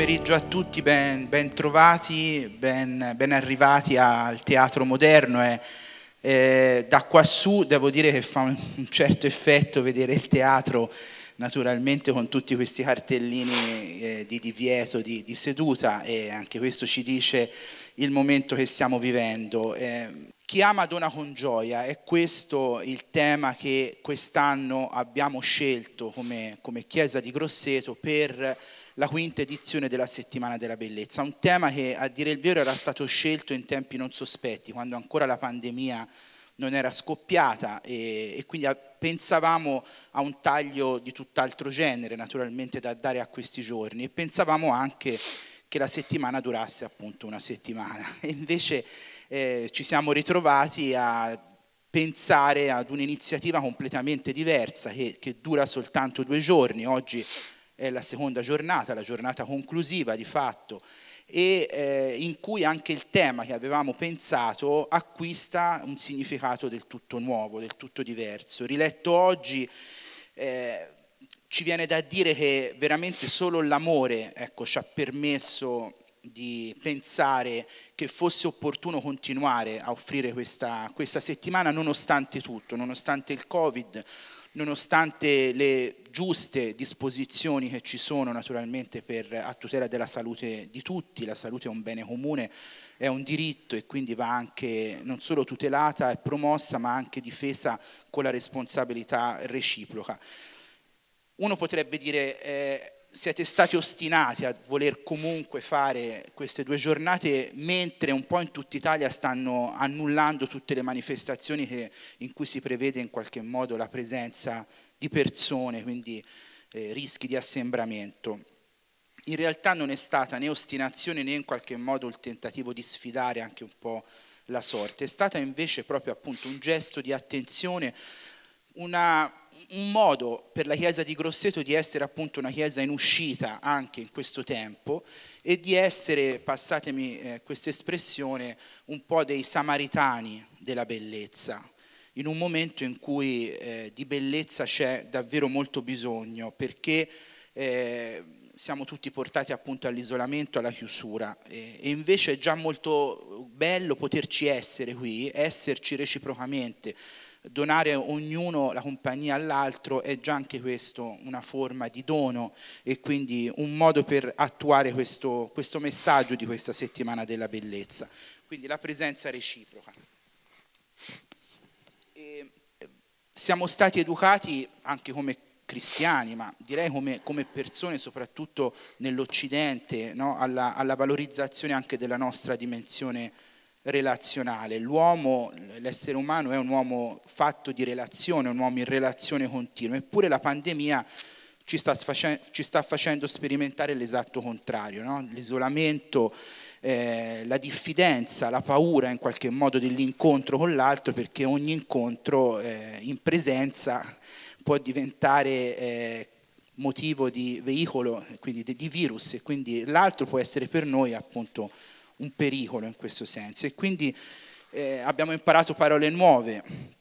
pomeriggio a tutti, ben, ben trovati, ben, ben, arrivati al Teatro Moderno. E, eh. eh, da quassù devo dire che fa un certo effetto vedere il teatro naturalmente con tutti questi cartellini eh, di divieto, di, di, seduta e anche questo ci dice il momento che stiamo vivendo. Eh, chi ama dona con gioia, è questo il tema che quest'anno abbiamo scelto come, come Chiesa di Grosseto per la quinta edizione della settimana della bellezza, un tema che a dire il vero era stato scelto in tempi non sospetti, quando ancora la pandemia non era scoppiata e, e quindi a, ah, pensavamo a un taglio di tutt'altro genere naturalmente da dare a questi giorni e pensavamo anche che la settimana durasse appunto una settimana e invece eh, ci siamo ritrovati a pensare ad un'iniziativa completamente diversa che, che dura soltanto due giorni, oggi è la seconda giornata, la giornata conclusiva di fatto, e eh, in cui anche il tema che avevamo pensato acquista un significato del tutto nuovo, del tutto diverso. Riletto oggi eh, ci viene da dire che veramente solo l'amore ecco, ci ha permesso di pensare che fosse opportuno continuare a offrire questa, questa settimana nonostante tutto, nonostante il Covid, nonostante le giuste disposizioni che ci sono naturalmente per, a tutela della salute di tutti, la salute è un bene comune, è un diritto e quindi va anche non solo tutelata e promossa ma anche difesa con la responsabilità reciproca. Uno potrebbe dire eh, siete stati ostinati a voler comunque fare queste due giornate mentre un po' in tutta Italia stanno annullando tutte le manifestazioni che, in cui si prevede in qualche modo la presenza di persone, quindi eh, rischi di assembramento. In realtà non è stata né ostinazione né in qualche modo il tentativo di sfidare anche un po' la sorte, è stata invece proprio appunto un gesto di attenzione, una un modo per la chiesa di Grosseto di essere appunto una chiesa in uscita anche in questo tempo e di essere, passatemi eh, questa espressione, un po' dei samaritani della bellezza, in un momento in cui eh, di bellezza c'è davvero molto bisogno perché eh, siamo tutti portati appunto all'isolamento, alla chiusura e, e invece è già molto bello poterci essere qui, esserci reciprocamente donare ognuno la compagnia all'altro è già anche questo una forma di dono e quindi un modo per attuare questo, questo messaggio di questa settimana della bellezza. Quindi la presenza reciproca. E eh, siamo stati educati anche come cristiani, ma direi come, come persone, soprattutto nell'Occidente, no? alla, alla, valorizzazione anche della nostra dimensione relazionale. L'uomo, l'essere umano è un uomo fatto di relazione, un uomo in relazione continua, eppure la pandemia ci sta, facendo, ci sta facendo sperimentare l'esatto contrario, no? l'isolamento, eh, la diffidenza, la paura in qualche modo dell'incontro con l'altro, perché ogni incontro eh, in presenza può diventare eh, motivo di veicolo, quindi di virus, e quindi l'altro può essere per noi appunto un pericolo in questo senso e quindi eh, abbiamo imparato parole nuove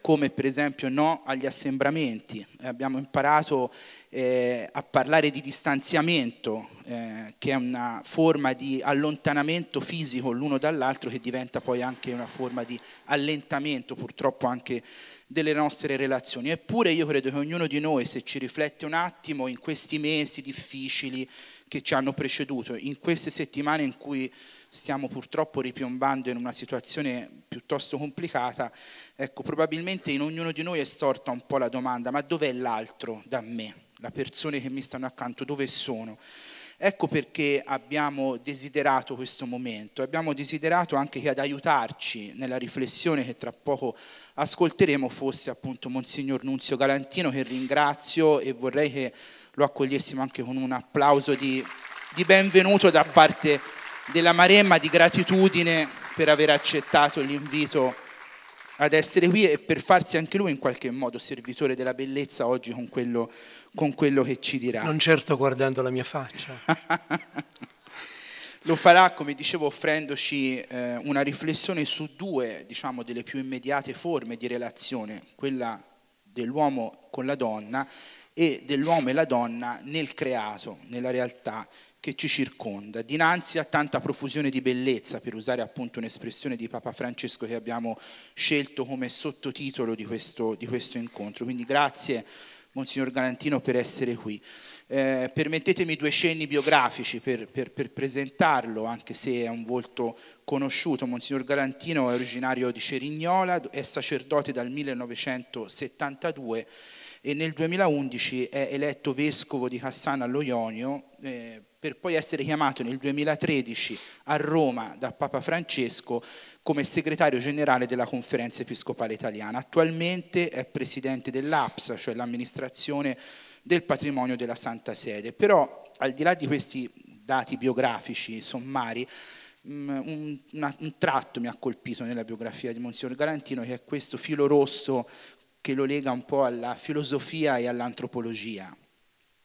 come per esempio no agli assembramenti, abbiamo imparato eh, a parlare di distanziamento, eh, che è una forma di allontanamento fisico l'uno dall'altro che diventa poi anche una forma di allentamento purtroppo anche delle nostre relazioni. Eppure io credo che ognuno di noi, se ci riflette un attimo, in questi mesi difficili, che ci hanno preceduto. In queste settimane in cui stiamo purtroppo ripiombando in una situazione piuttosto complicata, ecco, probabilmente in ognuno di noi è sorta un po' la domanda, ma dov'è l'altro da me? La persone che mi stanno accanto, dove sono? Ecco perché abbiamo desiderato questo momento, abbiamo desiderato anche che ad aiutarci nella riflessione che tra poco ascolteremo fosse appunto Monsignor Nunzio Galantino che ringrazio e vorrei che lo accogliessimo anche con un applauso di, di benvenuto da parte della Maremma, di gratitudine per aver accettato l'invito ad essere qui e per farsi anche lui in qualche modo servitore della bellezza oggi con quello, con quello che ci dirà. Non certo guardando la mia faccia. Lo farà, come dicevo, offrendoci eh, una riflessione su due, diciamo, delle più immediate forme di relazione, quella dell'uomo con la donna e dell'uomo e la donna nel creato, nella realtà che ci circonda. Dinanzi a tanta profusione di bellezza, per usare appunto un'espressione di Papa Francesco che abbiamo scelto come sottotitolo di questo, di questo incontro. Quindi grazie Monsignor Galantino per essere qui. Eh, permettetemi due cenni biografici per, per, per, presentarlo, anche se è un volto conosciuto. Monsignor Galantino è originario di Cerignola, è sacerdote dal 1972 e nel 2011 è eletto vescovo di Cassano allo Ionio eh, per poi essere chiamato nel 2013 a Roma da Papa Francesco come segretario generale della Conferenza Episcopale Italiana. Attualmente è presidente dell'APSA, cioè l'amministrazione del patrimonio della Santa Sede. Però al di là di questi dati biografici sommari, mm, un, un, tratto mi ha colpito nella biografia di Monsignor Galantino, che è questo filo rosso che lo lega un po' alla filosofia e all'antropologia.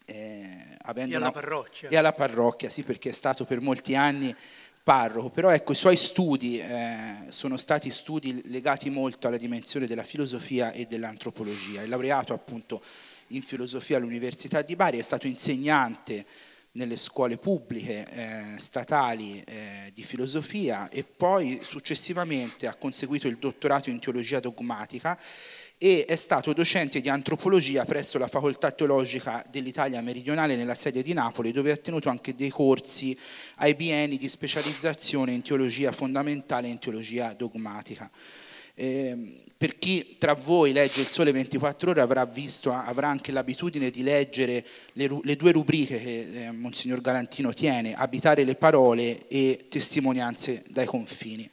Eh, e alla parrocchia. E alla parrocchia, sì, perché è stato per molti anni parroco, però ecco i suoi studi eh, sono stati studi legati molto alla dimensione della filosofia e dell'antropologia. È laureato appunto in filosofia all'Università di Bari, è stato insegnante nelle scuole pubbliche eh, statali eh, di filosofia e poi successivamente ha conseguito il dottorato in teologia dogmatica e è stato docente di antropologia presso la facoltà teologica dell'Italia meridionale nella sede di Napoli dove ha tenuto anche dei corsi ai bieni di specializzazione in teologia fondamentale e in teologia dogmatica. Eh, per chi tra voi legge il Sole 24 ore avrà, visto, avrà anche l'abitudine di leggere le, le due rubriche che eh, Monsignor Galantino tiene, Abitare le parole e Testimonianze dai confini.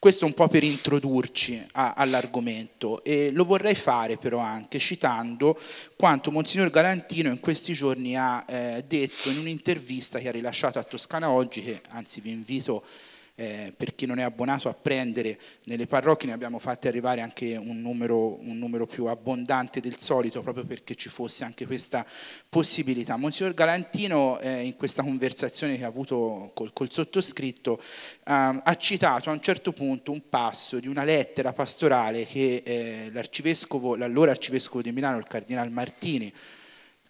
Questo un po' per introdurci a, all'argomento e lo vorrei fare però anche citando quanto Monsignor Galantino in questi giorni ha eh, detto in un'intervista che ha rilasciato a Toscana Oggi, che anzi vi invito a eh, per chi non è abbonato a prendere nelle parrocchie, ne abbiamo fatte arrivare anche un numero, un numero più abbondante del solito, proprio perché ci fosse anche questa possibilità. Monsignor Galantino, eh, in questa conversazione che ha avuto col, col sottoscritto, ehm, ha citato a un certo punto un passo di una lettera pastorale che eh, l'arcivescovo, l'allora arcivescovo di Milano, il cardinale Martini,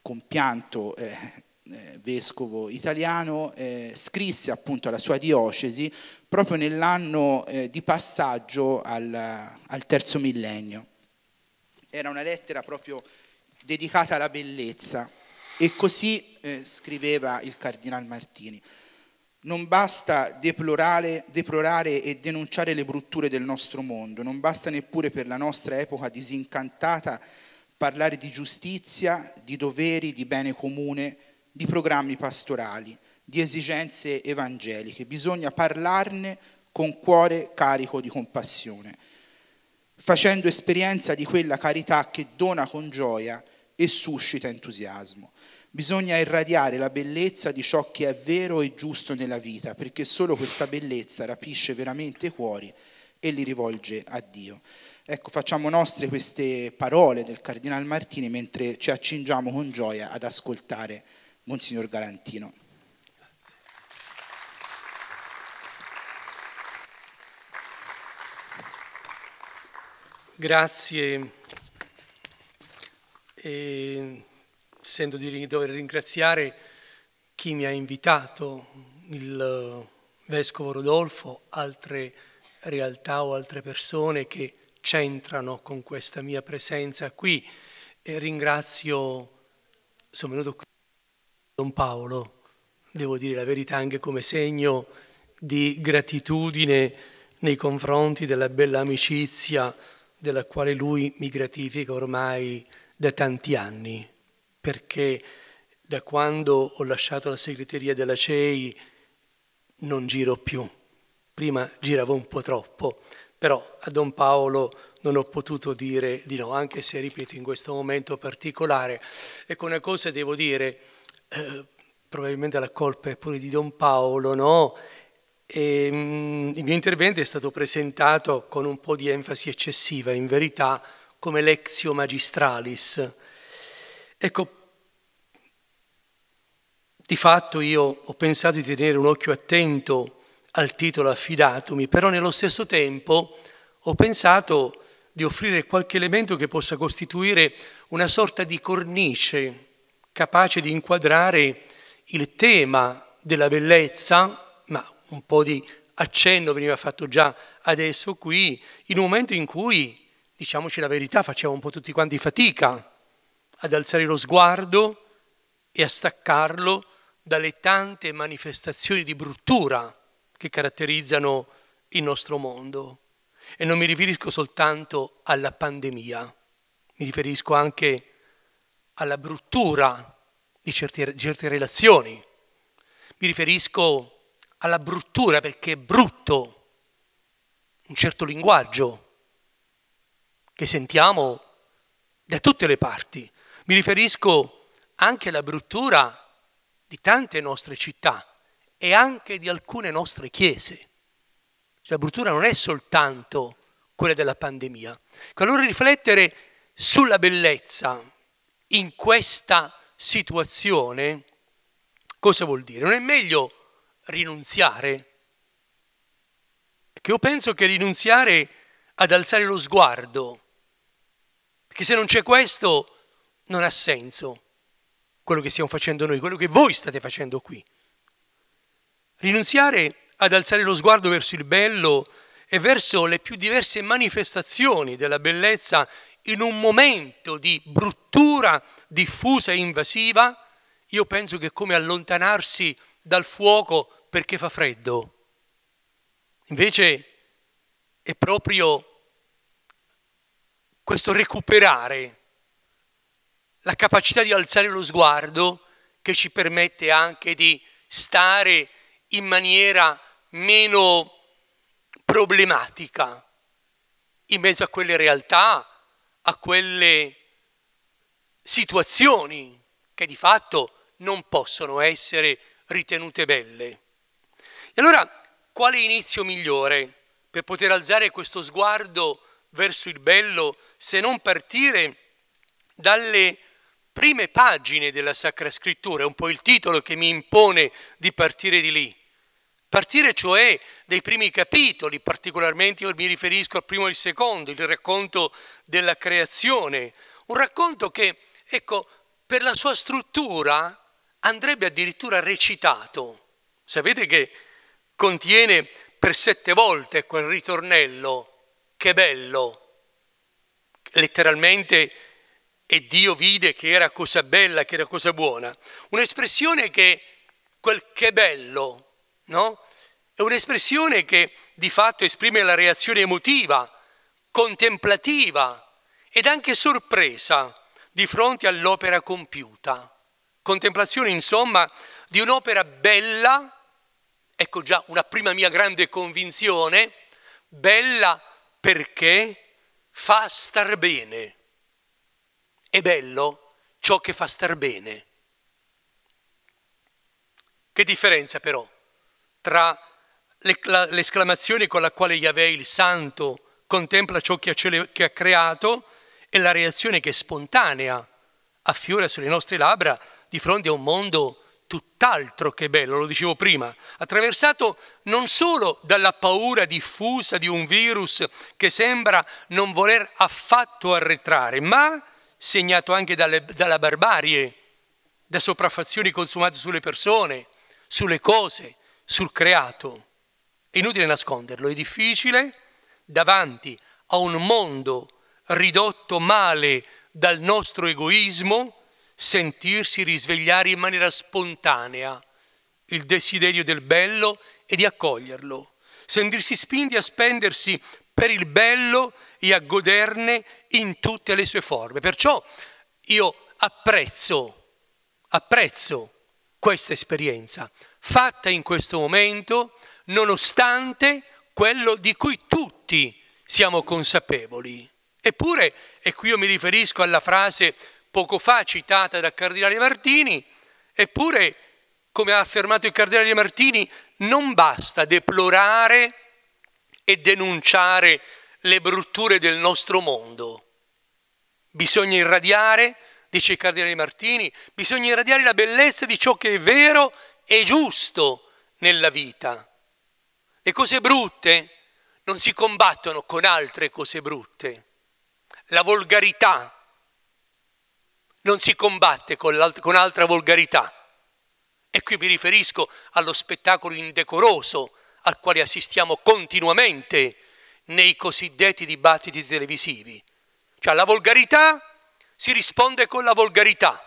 compianto eh, eh, vescovo italiano, eh, scrisse appunto alla sua diocesi proprio nell'anno eh, di passaggio al, al terzo millennio. Era una lettera proprio dedicata alla bellezza e così eh, scriveva il cardinal Martini. Non basta deplorare, deplorare, e denunciare le brutture del nostro mondo, non basta neppure per la nostra epoca disincantata parlare di giustizia, di doveri, di bene comune, di programmi pastorali, di esigenze evangeliche, bisogna parlarne con cuore carico di compassione, facendo esperienza di quella carità che dona con gioia e suscita entusiasmo. Bisogna irradiare la bellezza di ciò che è vero e giusto nella vita, perché solo questa bellezza rapisce veramente i cuori e li rivolge a Dio. Ecco, facciamo nostre queste parole del Cardinal Martini mentre ci accingiamo con gioia ad ascoltare Monsignor Galantino. Grazie. E, sento di dover ringraziare chi mi ha invitato, il eh, Vescovo Rodolfo, altre realtà o altre persone che c'entrano con questa mia presenza qui. E ringrazio, sono venuto qui. Don Paolo, devo dire la verità anche come segno di gratitudine nei confronti della bella amicizia della quale lui mi gratifica ormai da tanti anni, perché da quando ho lasciato la segreteria della CEI non giro più. Prima giravo un po' troppo, però a Don Paolo non ho potuto dire di no, anche se, ripeto, in questo momento particolare. Ecco una cosa devo dire, eh, probabilmente la colpa è pure di Don Paolo, no? E, mh, mm, il mio intervento è stato presentato con un po' di enfasi eccessiva, in verità, come lexio magistralis. Ecco, di fatto io ho pensato di tenere un occhio attento al titolo affidatomi, però nello stesso tempo ho pensato di offrire qualche elemento che possa costituire una sorta di cornice capace di inquadrare il tema della bellezza, ma un po' di accenno veniva fatto già adesso qui, in un momento in cui, diciamoci la verità, facciamo un po' tutti quanti fatica ad alzare lo sguardo e a staccarlo dalle tante manifestazioni di bruttura che caratterizzano il nostro mondo. E non mi riferisco soltanto alla pandemia, mi riferisco anche a alla bruttura di certe, di certe relazioni. Mi riferisco alla bruttura perché è brutto un certo linguaggio che sentiamo da tutte le parti. Mi riferisco anche alla bruttura di tante nostre città e anche di alcune nostre chiese. Cioè, la bruttura non è soltanto quella della pandemia. Allora riflettere sulla bellezza in questa situazione, cosa vuol dire? Non è meglio rinunziare? Perché io penso che rinunziare ad alzare lo sguardo, perché se non c'è questo non ha senso quello che stiamo facendo noi, quello che voi state facendo qui. Rinunziare ad alzare lo sguardo verso il bello e verso le più diverse manifestazioni della bellezza in un momento di bruttura diffusa e invasiva, io penso che è come allontanarsi dal fuoco perché fa freddo. Invece è proprio questo recuperare la capacità di alzare lo sguardo che ci permette anche di stare in maniera meno problematica in mezzo a quelle realtà a quelle situazioni che di fatto non possono essere ritenute belle. E allora, quale inizio migliore per poter alzare questo sguardo verso il bello se non partire dalle prime pagine della Sacra Scrittura? È un po' il titolo che mi impone di partire di lì. Partire cioè dai primi capitoli, particolarmente io mi riferisco al primo e al secondo, il racconto della creazione, un racconto che, ecco, per la sua struttura andrebbe addirittura recitato. Sapete che contiene per sette volte quel ritornello, che bello. Letteralmente, e Dio vide che era cosa bella, che era cosa buona. Un'espressione che quel che bello no? È un'espressione che di fatto esprime la reazione emotiva, contemplativa ed anche sorpresa di fronte all'opera compiuta. Contemplazione, insomma, di un'opera bella, ecco già una prima mia grande convinzione, bella perché fa star bene. È bello ciò che fa star bene. Che differenza però tra l'esclamazione con la quale Yahweh, il Santo, contempla ciò che ha creato e la reazione che è spontanea affiora sulle nostre labbra di fronte a un mondo tutt'altro che bello, lo dicevo prima, attraversato non solo dalla paura diffusa di un virus che sembra non voler affatto arretrare, ma segnato anche dalle, dalla barbarie, da sopraffazioni consumate sulle persone, sulle cose, sul creato. È inutile nasconderlo, è difficile davanti a un mondo ridotto male dal nostro egoismo sentirsi risvegliare in maniera spontanea il desiderio del bello e di accoglierlo, sentirsi spinti a spendersi per il bello e a goderne in tutte le sue forme. Perciò io apprezzo, apprezzo questa esperienza, fatta in questo momento nonostante quello di cui tutti siamo consapevoli. Eppure, e qui io mi riferisco alla frase poco fa citata dal Cardinale Martini, eppure, come ha affermato il Cardinale Martini, non basta deplorare e denunciare le brutture del nostro mondo. Bisogna irradiare, dice il Cardinale Martini, bisogna irradiare la bellezza di ciò che è vero e giusto nella vita. Le cose brutte non si combattono con altre cose brutte. La volgarità non si combatte con, alt con altra volgarità. E qui mi riferisco allo spettacolo indecoroso al quale assistiamo continuamente nei cosiddetti dibattiti televisivi. Cioè alla volgarità si risponde con la volgarità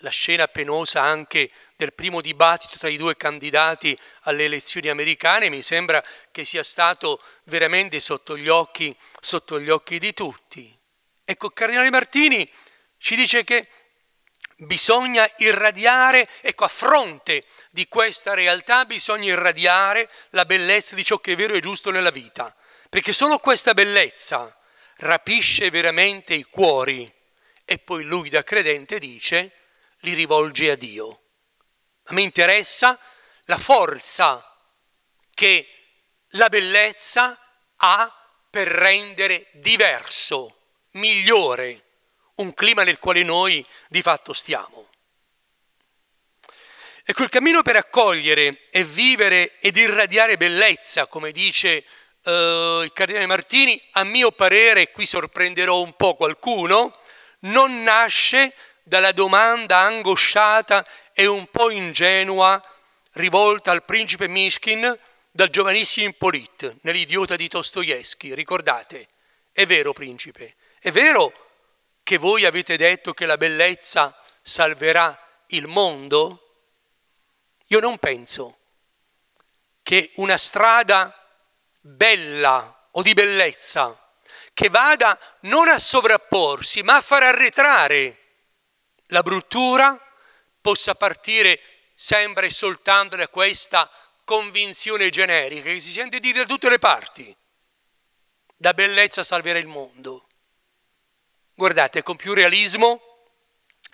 la scena penosa anche del primo dibattito tra i due candidati alle elezioni americane mi sembra che sia stato veramente sotto gli occhi, sotto gli occhi di tutti. Ecco, Cardinale Martini ci dice che bisogna irradiare, ecco a fronte di questa realtà bisogna irradiare la bellezza di ciò che è vero e giusto nella vita, perché solo questa bellezza rapisce veramente i cuori. E poi lui da credente dice, li rivolge a Dio. A me interessa la forza che la bellezza ha per rendere diverso, migliore, un clima nel quale noi di fatto stiamo. Ecco, il cammino per accogliere e vivere ed irradiare bellezza, come dice eh, il Cardinale Martini, a mio parere, qui sorprenderò un po' qualcuno, non nasce dalla domanda angosciata e un po' ingenua rivolta al principe Mishkin dal giovanissimo Polit nell'idiota di Tostoevsky. Ricordate, è vero principe, è vero che voi avete detto che la bellezza salverà il mondo? Io non penso che una strada bella o di bellezza che vada non a sovrapporsi ma a far arretrare la bruttura possa partire sempre e soltanto da questa convinzione generica che si sente dire da tutte le parti. La bellezza salverà il mondo. Guardate, con più realismo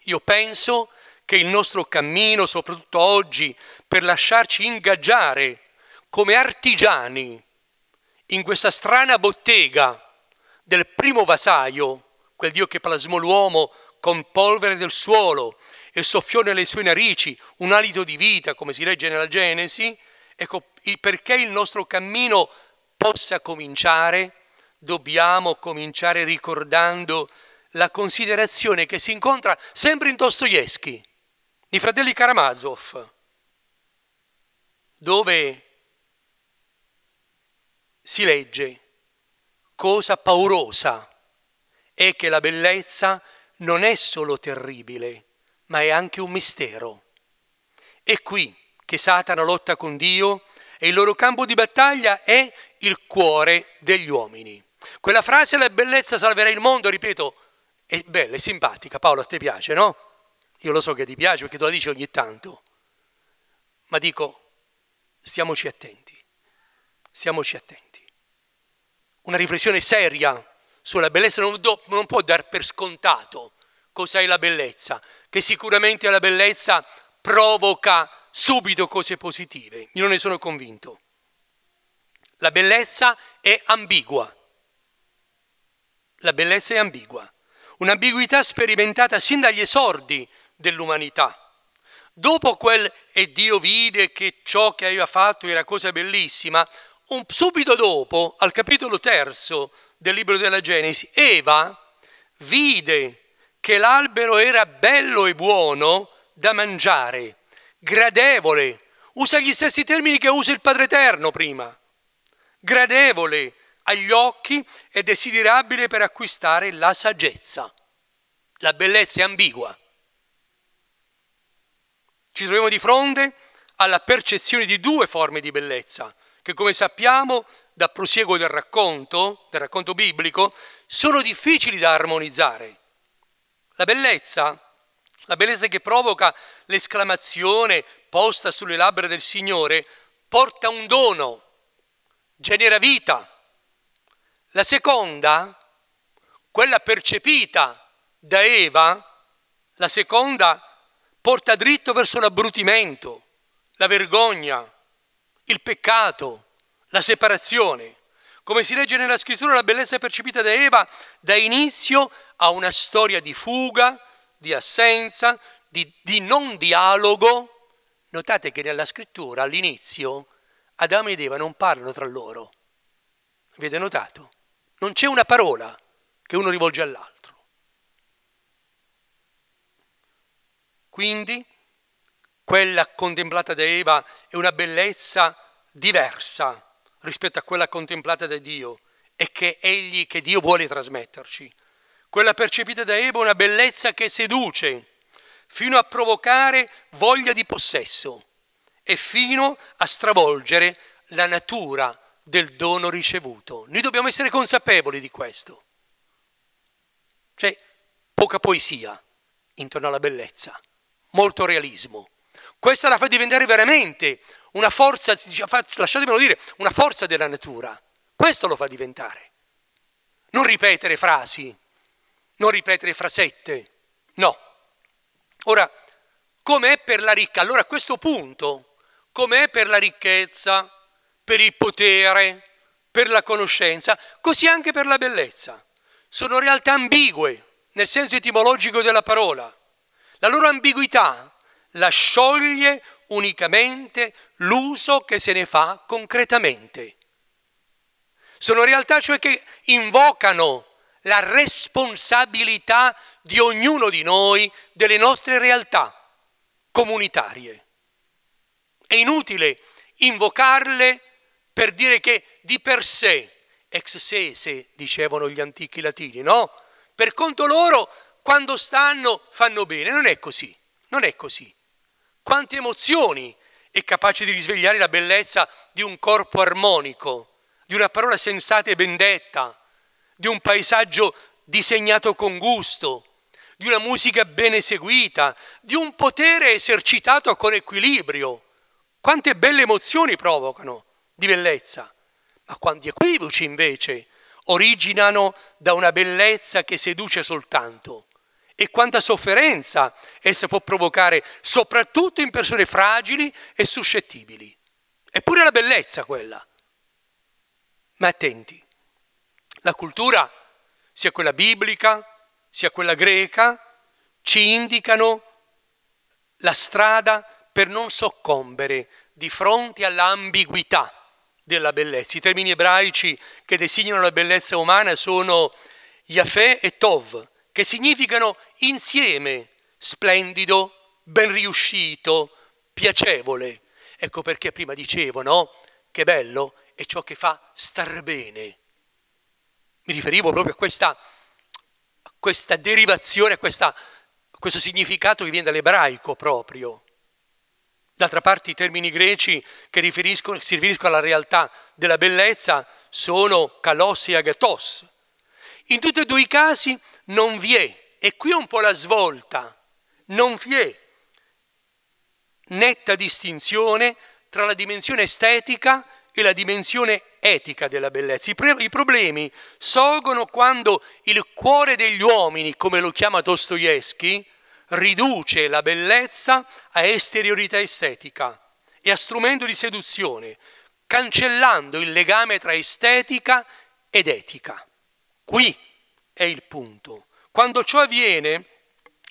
io penso che il nostro cammino, soprattutto oggi, per lasciarci ingaggiare come artigiani in questa strana bottega del primo vasaio, quel Dio che plasmò l'uomo con polvere del suolo e soffiò nelle sue narici un alito di vita, come si legge nella Genesi, ecco, perché il nostro cammino possa cominciare, dobbiamo cominciare ricordando la considerazione che si incontra sempre in Dostoevsky, i fratelli Karamazov, dove si legge cosa paurosa è che la bellezza non è solo terribile, ma è anche un mistero. È qui che Satana lotta con Dio e il loro campo di battaglia è il cuore degli uomini. Quella frase la bellezza salverà il mondo, ripeto, è bella, è simpatica. Paolo, a te piace, no? Io lo so che ti piace perché tu la dici ogni tanto. Ma dico, stiamoci attenti, stiamoci attenti. Una riflessione seria sulla bellezza, non, do, non può dar per scontato cos'è la bellezza, che sicuramente la bellezza provoca subito cose positive, io non ne sono convinto. La bellezza è ambigua, la bellezza è ambigua, un'ambiguità sperimentata sin dagli esordi dell'umanità. Dopo quel e Dio vide che ciò che aveva fatto era cosa bellissima, un, subito dopo, al capitolo terzo del libro della Genesi, Eva vide che l'albero era bello e buono da mangiare, gradevole, usa gli stessi termini che usa il Padre Eterno prima, gradevole agli occhi e desiderabile per acquistare la saggezza. La bellezza è ambigua. Ci troviamo di fronte alla percezione di due forme di bellezza, che come sappiamo da prosieguo del racconto, del racconto biblico, sono difficili da armonizzare. La bellezza, la bellezza che provoca l'esclamazione posta sulle labbra del Signore, porta un dono, genera vita. La seconda, quella percepita da Eva, la seconda porta dritto verso l'abbrutimento, la vergogna, il peccato, la separazione. Come si legge nella scrittura, la bellezza percepita da Eva dà inizio a una storia di fuga, di assenza, di, di non dialogo. Notate che nella scrittura all'inizio Adamo ed Eva non parlano tra loro. Avete notato? Non c'è una parola che uno rivolge all'altro. Quindi quella contemplata da Eva è una bellezza diversa rispetto a quella contemplata da Dio e che, egli, che Dio vuole trasmetterci. Quella percepita da Eva è una bellezza che seduce, fino a provocare voglia di possesso e fino a stravolgere la natura del dono ricevuto. Noi dobbiamo essere consapevoli di questo. C'è cioè, poca poesia intorno alla bellezza, molto realismo. Questa la fa diventare veramente una forza, lasciatemelo dire, una forza della natura. Questo lo fa diventare. Non ripetere frasi, non ripetere frasette, no. Ora, come è per la ricca? Allora a questo punto, come è per la ricchezza, per il potere, per la conoscenza, così anche per la bellezza. Sono realtà ambigue nel senso etimologico della parola. La loro ambiguità la scioglie unicamente l'uso che se ne fa concretamente. Sono realtà cioè che invocano la responsabilità di ognuno di noi, delle nostre realtà comunitarie. È inutile invocarle per dire che di per sé, ex se, se dicevano gli antichi latini, no? Per conto loro, quando stanno, fanno bene. Non è così, non è così. Quante emozioni è capace di risvegliare la bellezza di un corpo armonico, di una parola sensata e ben detta, di un paesaggio disegnato con gusto, di una musica ben eseguita, di un potere esercitato con equilibrio. Quante belle emozioni provocano di bellezza, ma quanti equivoci invece originano da una bellezza che seduce soltanto e quanta sofferenza essa può provocare, soprattutto in persone fragili e suscettibili. Eppure la bellezza quella. Ma attenti, la cultura, sia quella biblica, sia quella greca, ci indicano la strada per non soccombere di fronte all'ambiguità della bellezza. I termini ebraici che designano la bellezza umana sono Yafeh e Tov, che significano insieme splendido, ben riuscito, piacevole. Ecco perché prima dicevo, no? Che bello è ciò che fa star bene. Mi riferivo proprio a questa, a questa derivazione, a, questa, a questo significato che viene dall'ebraico proprio. D'altra parte i termini greci che riferiscono, si riferiscono alla realtà della bellezza sono kalos e agatos, in tutti e due i casi non vi è, e qui è un po' la svolta, non vi è netta distinzione tra la dimensione estetica e la dimensione etica della bellezza. I, I, problemi sorgono quando il cuore degli uomini, come lo chiama Dostoevsky, riduce la bellezza a esteriorità estetica e a strumento di seduzione, cancellando il legame tra estetica ed etica. Qui è il punto. Quando ciò avviene,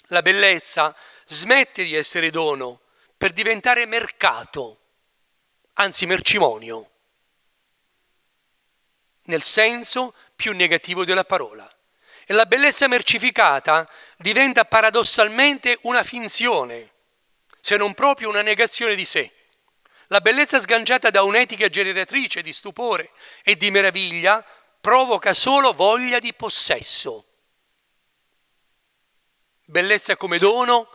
la bellezza smette di essere dono per diventare mercato, anzi mercimonio, nel senso più negativo della parola. E la bellezza mercificata diventa paradossalmente una finzione, se non proprio una negazione di sé. La bellezza sganciata da un'etica generatrice di stupore e di meraviglia provoca solo voglia di possesso. Bellezza come dono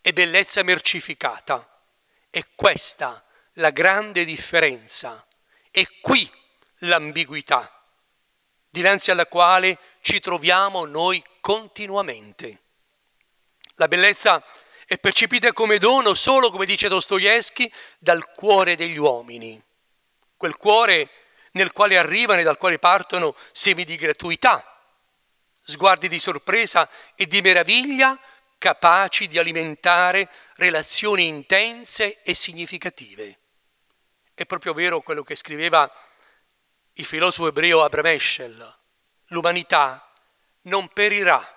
e bellezza mercificata. È questa la grande differenza. È qui l'ambiguità, dinanzi alla quale ci troviamo noi continuamente. La bellezza è percepita come dono solo, come dice Dostoevsky, dal cuore degli uomini. Quel cuore nel quale arrivano e dal quale partono semi di gratuità, sguardi di sorpresa e di meraviglia capaci di alimentare relazioni intense e significative. È proprio vero quello che scriveva il filosofo ebreo Abraham Eschel. L'umanità non perirà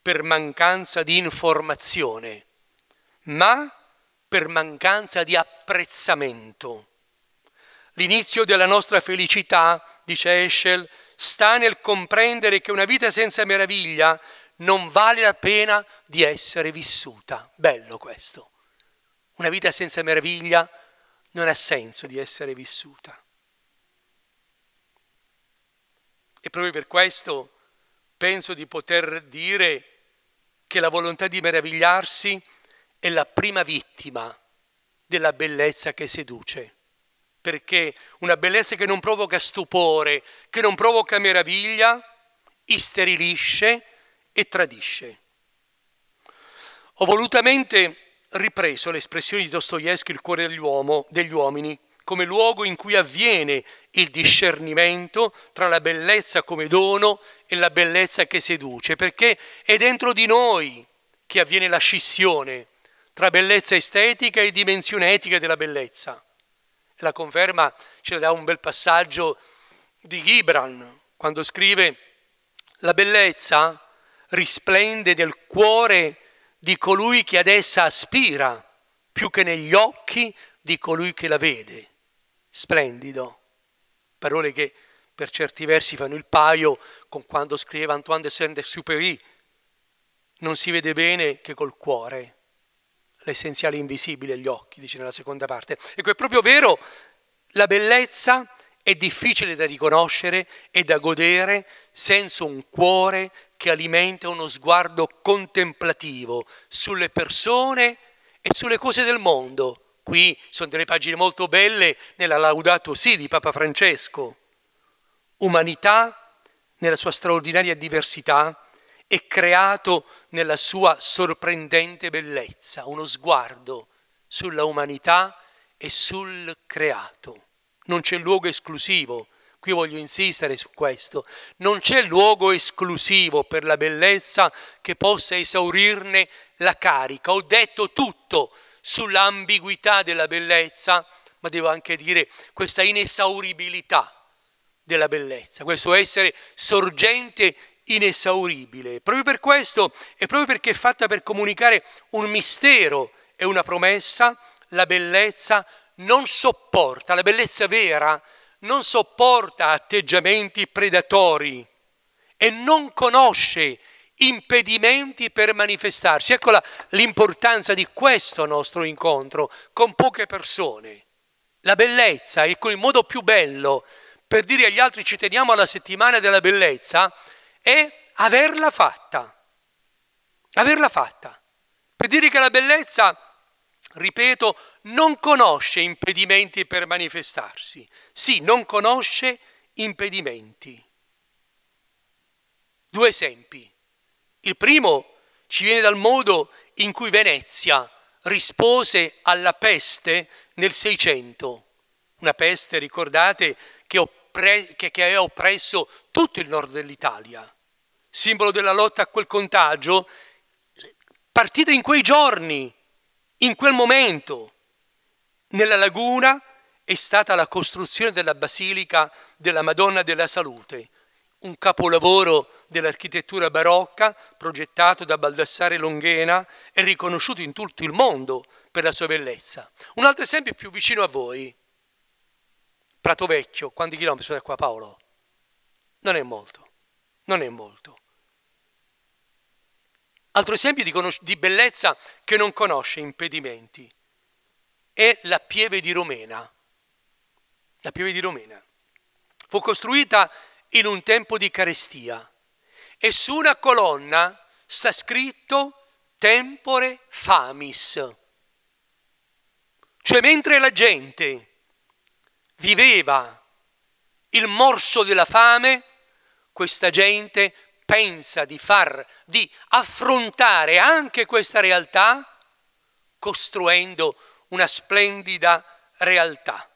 per mancanza di informazione, ma per mancanza di apprezzamento. L'inizio della nostra felicità, dice Eschel, sta nel comprendere che una vita senza meraviglia non vale la pena di essere vissuta. Bello questo. Una vita senza meraviglia non ha senso di essere vissuta. E proprio per questo penso di poter dire che la volontà di meravigliarsi è la prima vittima della bellezza che seduce perché una bellezza che non provoca stupore, che non provoca meraviglia, isterilisce e tradisce. Ho volutamente ripreso l'espressione di Dostoevsky il cuore degli uomini come luogo in cui avviene il discernimento tra la bellezza come dono e la bellezza che seduce, perché è dentro di noi che avviene la scissione tra bellezza estetica e dimensione etica della bellezza. La conferma ce la dà un bel passaggio di Gibran, quando scrive «La bellezza risplende nel cuore di colui che ad essa aspira, più che negli occhi di colui che la vede». Splendido. Parole che per certi versi fanno il paio con quando scrive Antoine de Saint-Exupéry, non si vede bene che col cuore, l'essenziale invisibile, agli occhi, dice nella seconda parte. Ecco, è proprio vero, la bellezza è difficile da riconoscere e da godere senza un cuore che alimenta uno sguardo contemplativo sulle persone e sulle cose del mondo. Qui sono delle pagine molto belle nella Laudato Si di Papa Francesco. Umanità, nella sua straordinaria diversità, e creato nella sua sorprendente bellezza, uno sguardo sulla umanità e sul creato. Non c'è luogo esclusivo, qui voglio insistere su questo, non c'è luogo esclusivo per la bellezza che possa esaurirne la carica. Ho detto tutto sull'ambiguità della bellezza, ma devo anche dire questa inesauribilità della bellezza, questo essere sorgente inesauribile. Proprio per questo e proprio perché è fatta per comunicare un mistero e una promessa, la bellezza non sopporta, la bellezza vera non sopporta atteggiamenti predatori e non conosce impedimenti per manifestarsi. Eccola l'importanza di questo nostro incontro con poche persone. La bellezza, ecco il modo più bello per dire agli altri ci teniamo alla settimana della bellezza, è averla fatta. Averla fatta. Per dire che la bellezza, ripeto, non conosce impedimenti per manifestarsi. Sì, non conosce impedimenti. Due esempi. Il primo ci viene dal modo in cui Venezia rispose alla peste nel 600. Una peste, ricordate, che, oppre- che, che aveva oppresso tutto il nord dell'Italia simbolo della lotta a quel contagio, partita in quei giorni, in quel momento. Nella laguna è stata la costruzione della Basilica della Madonna della Salute, un capolavoro dell'architettura barocca progettato da Baldassare Longhena e riconosciuto in tutto il mondo per la sua bellezza. Un altro esempio più vicino a voi, Prato Vecchio, quanti chilometri sono da qua Paolo? Non è molto, non è molto. Altro esempio di, di bellezza che non conosce impedimenti è la pieve di Romena. La pieve di Romena fu costruita in un tempo di carestia e su una colonna sta scritto tempore famis. Cioè mentre la gente viveva il morso della fame, questa gente pensa di far, di affrontare anche questa realtà costruendo una splendida realtà,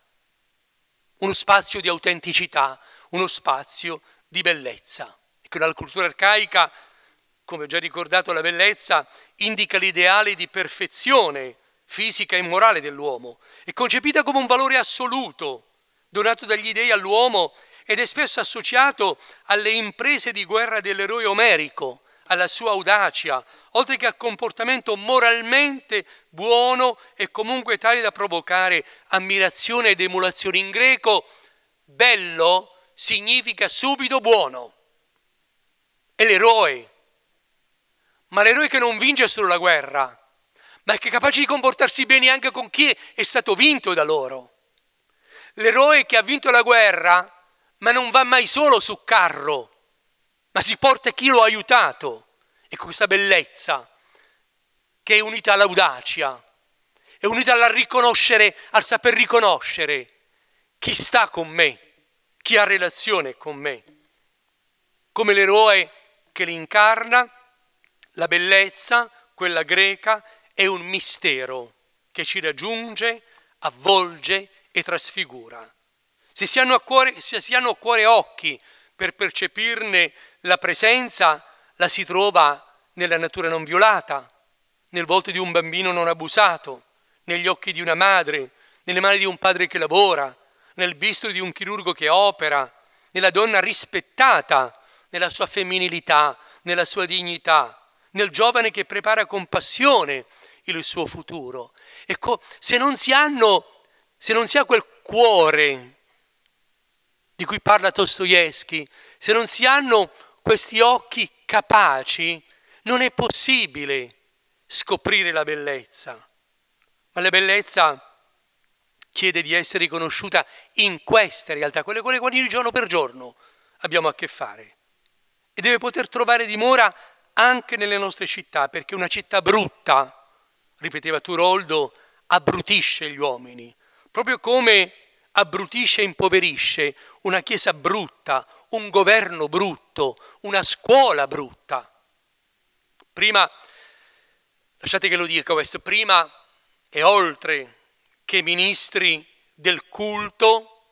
uno spazio di autenticità, uno spazio di bellezza. Che ecco, nella cultura arcaica, come ho già ricordato, la bellezza indica l'ideale di perfezione fisica e morale dell'uomo, è concepita come un valore assoluto, donato dagli dei all'uomo ed è spesso associato alle imprese di guerra dell'eroe omerico, alla sua audacia, oltre che al comportamento moralmente buono e comunque tale da provocare ammirazione ed emulazione. In greco bello significa subito buono, è l'eroe, ma l'eroe che non vince solo la guerra, ma che è capace di comportarsi bene anche con chi è stato vinto da loro. L'eroe che ha vinto la guerra ma non va mai solo su carro, ma si porta chi lo ha aiutato. E questa bellezza che è unita all'audacia, è unita al riconoscere, al saper riconoscere chi sta con me, chi ha relazione con me. Come l'eroe che li incarna, la bellezza, quella greca, è un mistero che ci raggiunge, avvolge e trasfigura se si hanno a cuore, se si hanno a cuore occhi per percepirne la presenza, la si trova nella natura non violata, nel volto di un bambino non abusato, negli occhi di una madre, nelle mani di un padre che lavora, nel bistro di un chirurgo che opera, nella donna rispettata, nella sua femminilità, nella sua dignità, nel giovane che prepara con passione il suo futuro. Ecco, se non si hanno, se non si ha quel cuore di cui parla Tostoevsky, se non si hanno questi occhi capaci, non è possibile scoprire la bellezza. Ma la bellezza chiede di essere riconosciuta in queste realtà, quelle con le quali giorno per giorno abbiamo a che fare. E deve poter trovare dimora anche nelle nostre città, perché una città brutta, ripeteva Turoldo, abbrutisce gli uomini, proprio come abbrutisce e impoverisce una Chiesa brutta, un governo brutto, una scuola brutta. Prima, lasciate che lo dica questo, prima e oltre che ministri del culto,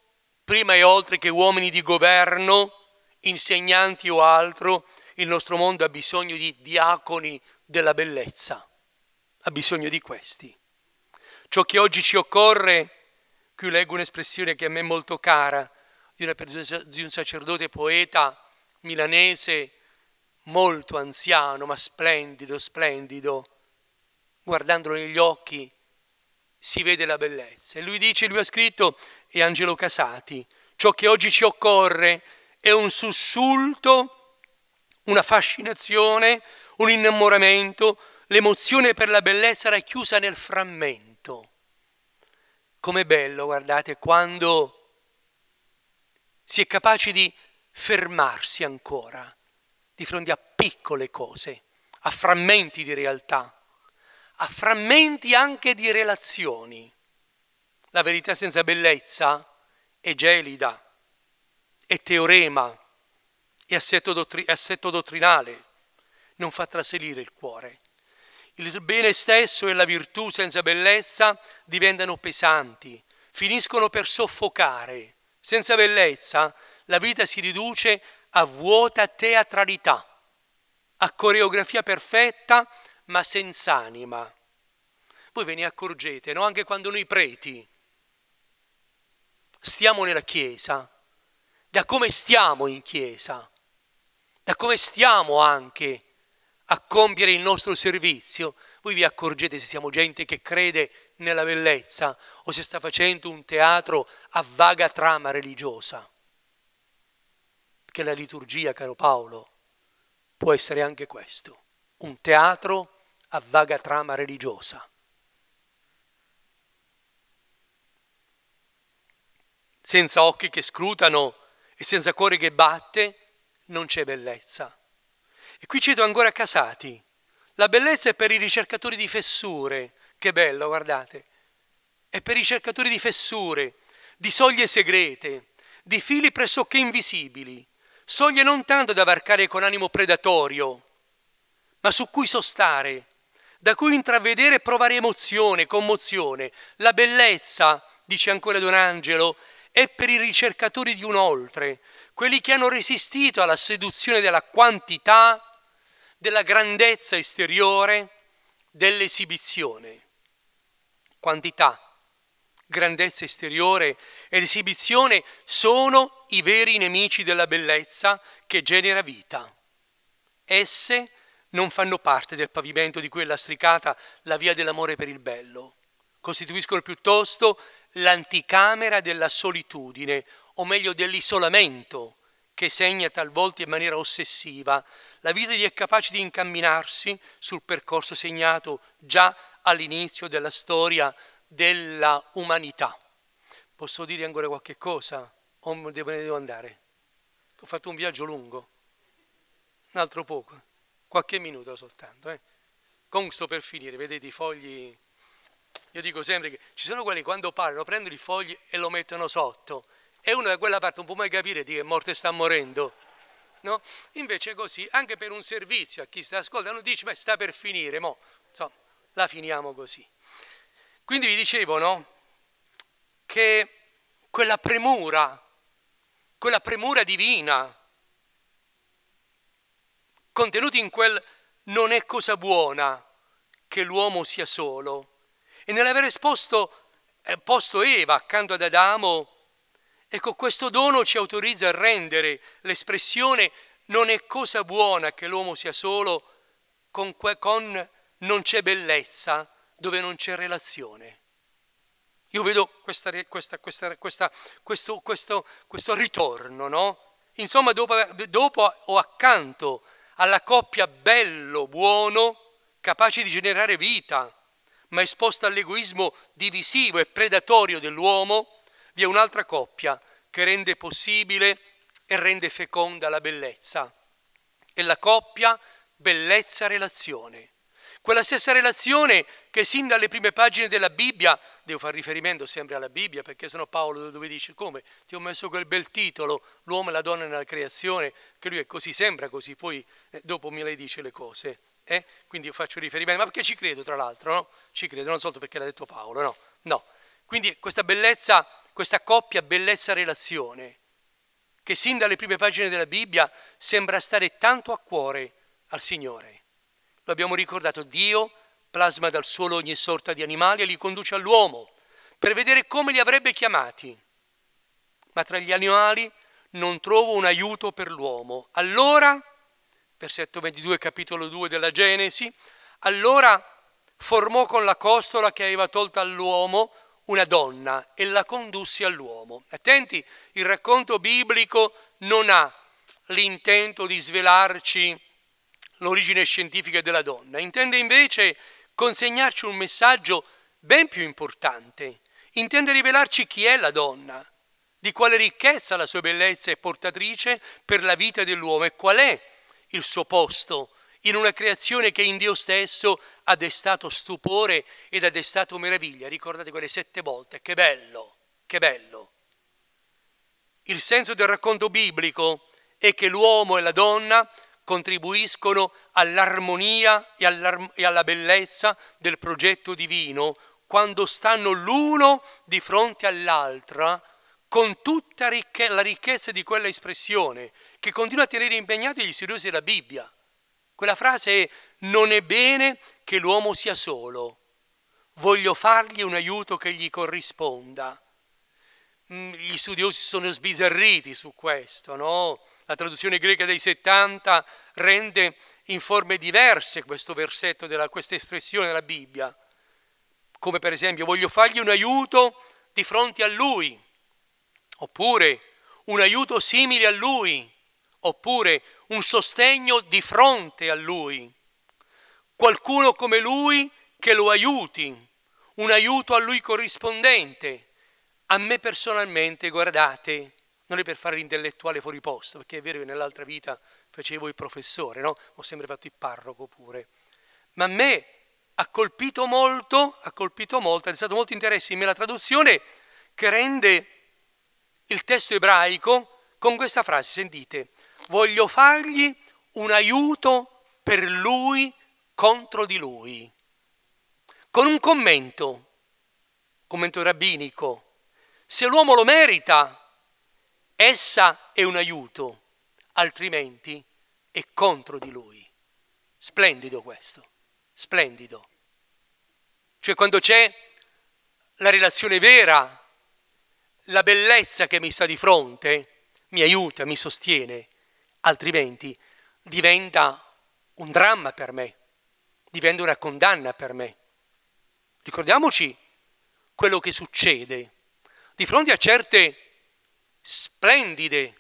prima e oltre che uomini di governo, insegnanti o altro, il nostro mondo ha bisogno di diaconi della bellezza, ha bisogno di questi. Ciò che oggi ci occorre è Qui leggo un'espressione che a me è molto cara, di, un sacerdote poeta milanese molto anziano, ma splendido, splendido. Guardandolo negli occhi si vede la bellezza. E lui dice, lui ha scritto, e Angelo Casati, ciò che oggi ci occorre è un sussulto, una fascinazione, un innamoramento, l'emozione per la bellezza racchiusa nel frammento com'è bello, guardate, quando si è capaci di fermarsi ancora di fronte a piccole cose, a frammenti di realtà, a frammenti anche di relazioni. La verità senza bellezza è gelida, è teorema, è assetto, dottri- assetto dottrinale, non fa trasalire il cuore. Il bene stesso e la virtù senza bellezza diventano pesanti, finiscono per soffocare. Senza bellezza la vita si riduce a vuota teatralità, a coreografia perfetta ma senza anima. Voi ve ne accorgete, no? anche quando noi preti stiamo nella Chiesa, da come stiamo in Chiesa, da come stiamo anche in Chiesa, a compiere il nostro servizio, voi vi accorgete se siamo gente che crede nella bellezza o se sta facendo un teatro a vaga trama religiosa. Perché la liturgia, caro Paolo, può essere anche questo, un teatro a vaga trama religiosa. Senza occhi che scrutano e senza cuore che batte non c'è bellezza. E qui cito ancora Casati. La bellezza è per i ricercatori di fessure. Che bello, guardate. È per i ricercatori di fessure, di soglie segrete, di fili pressoché invisibili, soglie non tanto da varcare con animo predatorio, ma su cui sostare, da cui intravedere e provare emozione, commozione. La bellezza, dice ancora Don Angelo, è per i ricercatori di un oltre, quelli che hanno resistito alla seduzione della quantità della grandezza esteriore dell'esibizione. Quantità, grandezza esteriore ed esibizione sono i veri nemici della bellezza che genera vita. Esse non fanno parte del pavimento di cui è lastricata la via dell'amore per il bello, costituiscono piuttosto l'anticamera della solitudine, o meglio dell'isolamento, che segna talvolta in maniera ossessiva la vita di chi è capace di incamminarsi sul percorso segnato già all'inizio della storia della umanità. Posso dire ancora qualche cosa o me ne devo andare? Ho fatto un viaggio lungo, un altro poco, qualche minuto soltanto. Eh. Con sto per finire, vedete i fogli io dico sempre che ci sono quelli che quando parlano prendono i fogli e lo mettono sotto e uno da quella parte non può mai capire di che morte sta morendo. No? Invece così, anche per un servizio a chi sta ascoltando, dice, ma sta per finire, mo, insomma, la finiamo così. Quindi vi dicevo, no? Che quella premura, quella premura divina, contenuta in quel non è cosa buona che l'uomo sia solo. E nell'aver esposto, eh, posto Eva accanto ad Adamo, Ecco, questo dono ci autorizza a rendere l'espressione non è cosa buona che l'uomo sia solo con, con non c'è bellezza dove non c'è relazione. Io vedo questa, questa, questa, questo, questo, questo, ritorno, no? Insomma, dopo, dopo o accanto alla coppia bello-buono, capace di generare vita, ma esposta all'egoismo divisivo e predatorio dell'uomo, vi è un'altra coppia che rende possibile e rende feconda la bellezza. È la coppia bellezza-relazione. Quella stessa relazione che sin dalle prime pagine della Bibbia, devo fare riferimento sempre alla Bibbia perché sono Paolo dove dice come ti ho messo quel bel titolo, l'uomo e la donna nella creazione, che lui è così, sembra così, poi eh, dopo mi le dice le cose. Eh? Quindi io faccio riferimento, ma perché ci credo tra l'altro, no? Ci credo, non soltanto perché l'ha detto Paolo, no? No. Quindi questa bellezza questa coppia bellezza-relazione, che sin dalle prime pagine della Bibbia sembra stare tanto a cuore al Signore. Lo abbiamo ricordato, Dio plasma dal suolo ogni sorta di animali e li conduce all'uomo per vedere come li avrebbe chiamati. Ma tra gli animali non trovo un aiuto per l'uomo. Allora, versetto 22 capitolo 2 della Genesi, allora formò con la costola che aveva tolta all'uomo una donna e la condusse all'uomo. Attenti, il racconto biblico non ha l'intento di svelarci l'origine scientifica della donna, intende invece consegnarci un messaggio ben più importante, intende rivelarci chi è la donna, di quale ricchezza la sua bellezza è portatrice per la vita dell'uomo e qual è il suo posto in una creazione che in Dio stesso ha destato stupore ed ha destato meraviglia. Ricordate quelle sette volte, che bello, che bello. Il senso del racconto biblico è che l'uomo e la donna contribuiscono all'armonia e, all'ar- e alla bellezza del progetto divino quando stanno l'uno di fronte all'altra con tutta la ricchezza di quella espressione che continua a tenere impegnati gli studiosi della Bibbia. Quella frase è non è bene che l'uomo sia solo, voglio fargli un aiuto che gli corrisponda. Mm, gli studiosi sono sbizzarriti su questo, no? La traduzione greca dei 70 rende in forme diverse questo versetto, della, questa espressione della Bibbia, come per esempio voglio fargli un aiuto di fronte a lui, oppure un aiuto simile a lui, oppure un sostegno di fronte a lui, qualcuno come lui che lo aiuti, un aiuto a lui corrispondente. A me personalmente, guardate, non è per fare l'intellettuale fuori posto, perché è vero che nell'altra vita facevo il professore, no? Ho sempre fatto il parroco pure. Ma a me ha colpito molto, ha colpito molto, è stato molto interesse in me la traduzione che rende il testo ebraico con questa frase, sentite, voglio fargli un aiuto per lui contro di lui. Con un commento, commento rabbinico, se l'uomo lo merita, essa è un aiuto, altrimenti è contro di lui. Splendido questo, splendido. Cioè quando c'è la relazione vera, la bellezza che mi sta di fronte, mi aiuta, mi sostiene, altrimenti diventa un dramma per me, diventa una condanna per me. Ricordiamoci quello che succede di fronte a certe splendide,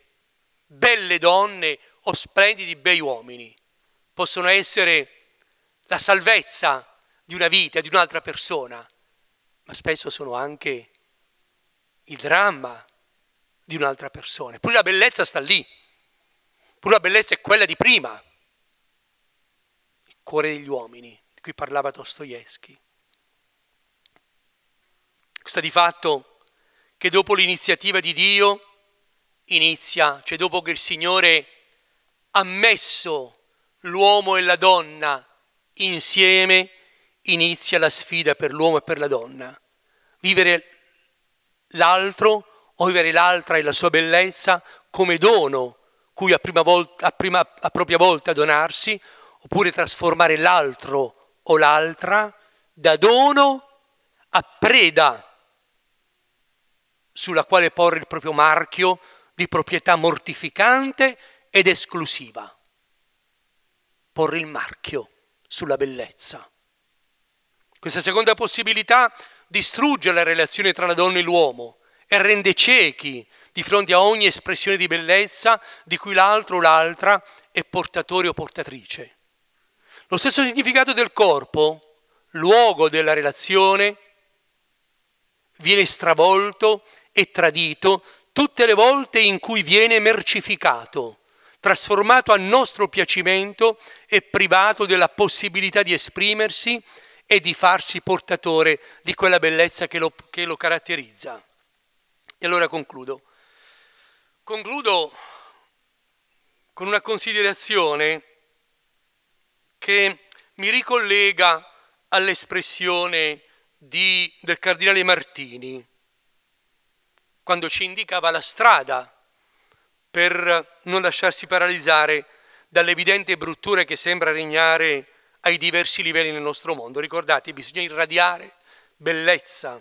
belle donne o splendidi bei uomini. Possono essere la salvezza di una vita, di un'altra persona, ma spesso sono anche il dramma di un'altra persona. Pure la bellezza sta lì. Pure la bellezza è quella di prima. Il cuore degli uomini, di cui parlava Dostoevsky. Sta di fatto che dopo l'iniziativa di Dio inizia, cioè dopo che il Signore ha messo l'uomo e la donna insieme, inizia la sfida per l'uomo e per la donna. Vivere l'altro o vivere l'altra e la sua bellezza come dono cui a prima, volta, a, prima a propria volta donarsi, oppure trasformare l'altro o l'altra da dono a preda sulla quale porre il proprio marchio di proprietà mortificante ed esclusiva. Porre il marchio sulla bellezza. Questa seconda possibilità distrugge la relazione tra la donna e l'uomo e rende ciechi di fronte a ogni espressione di bellezza di cui l'altro o l'altra è portatore o portatrice. Lo stesso significato del corpo, luogo della relazione, viene stravolto e tradito tutte le volte in cui viene mercificato, trasformato a nostro piacimento e privato della possibilità di esprimersi e di farsi portatore di quella bellezza che lo, che lo caratterizza. E allora concludo. Concludo con una considerazione che mi ricollega all'espressione di, del cardinale Martini, quando ci indicava la strada per non lasciarsi paralizzare dall'evidente bruttura che sembra regnare ai diversi livelli nel nostro mondo. Ricordate, bisogna irradiare bellezza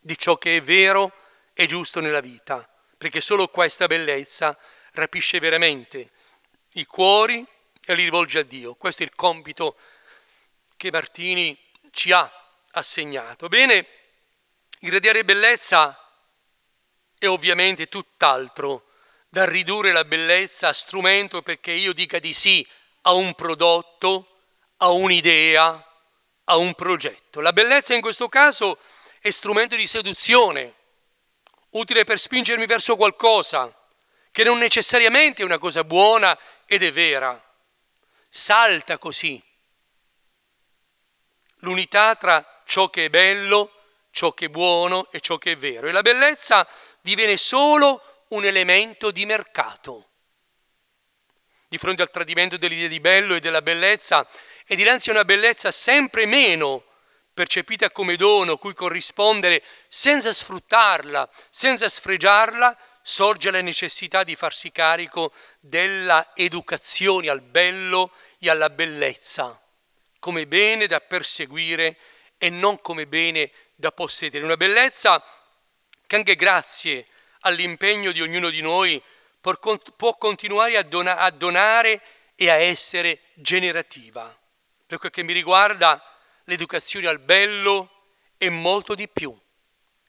di ciò che è vero e giusto nella vita perché solo questa bellezza rapisce veramente i cuori e li rivolge a Dio. Questo è il compito che Martini ci ha assegnato. Bene, irradiare bellezza è ovviamente tutt'altro da ridurre la bellezza a strumento perché io dica di sì a un prodotto, a un'idea, a un progetto. La bellezza in questo caso è strumento di seduzione utile per spingermi verso qualcosa che non necessariamente è una cosa buona ed è vera. Salta così l'unità tra ciò che è bello, ciò che è buono e ciò che è vero. E la bellezza diviene solo un elemento di mercato. Di fronte al tradimento dell'idea di bello e della bellezza, e dinanzi a una bellezza sempre meno percepita come dono cui corrispondere senza sfruttarla, senza sfregiarla, sorge la necessità di farsi carico della educazione al bello e alla bellezza, come bene da perseguire e non come bene da possedere. Una bellezza che anche grazie all'impegno di ognuno di noi può continuare a, don a donare e a essere generativa. Per quel che mi riguarda, l'educazione al bello è molto di più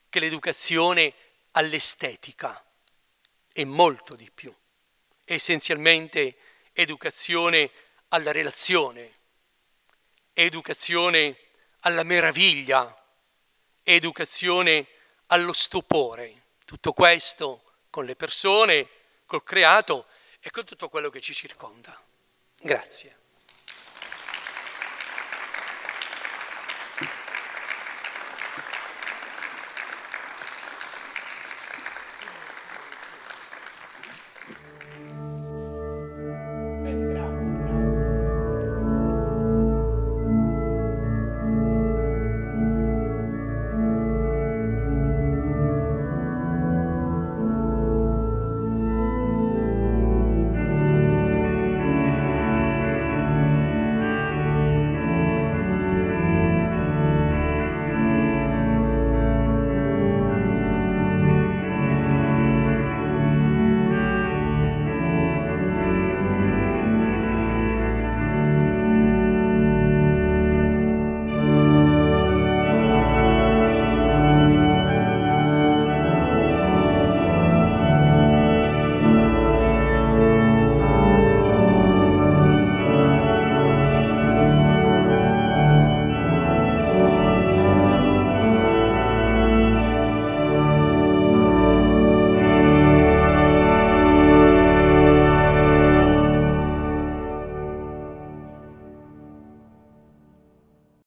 che l'educazione all'estetica, è molto di più. È essenzialmente educazione alla relazione, educazione alla meraviglia, educazione allo stupore. Tutto questo con le persone, col creato e con tutto quello che ci circonda. Grazie.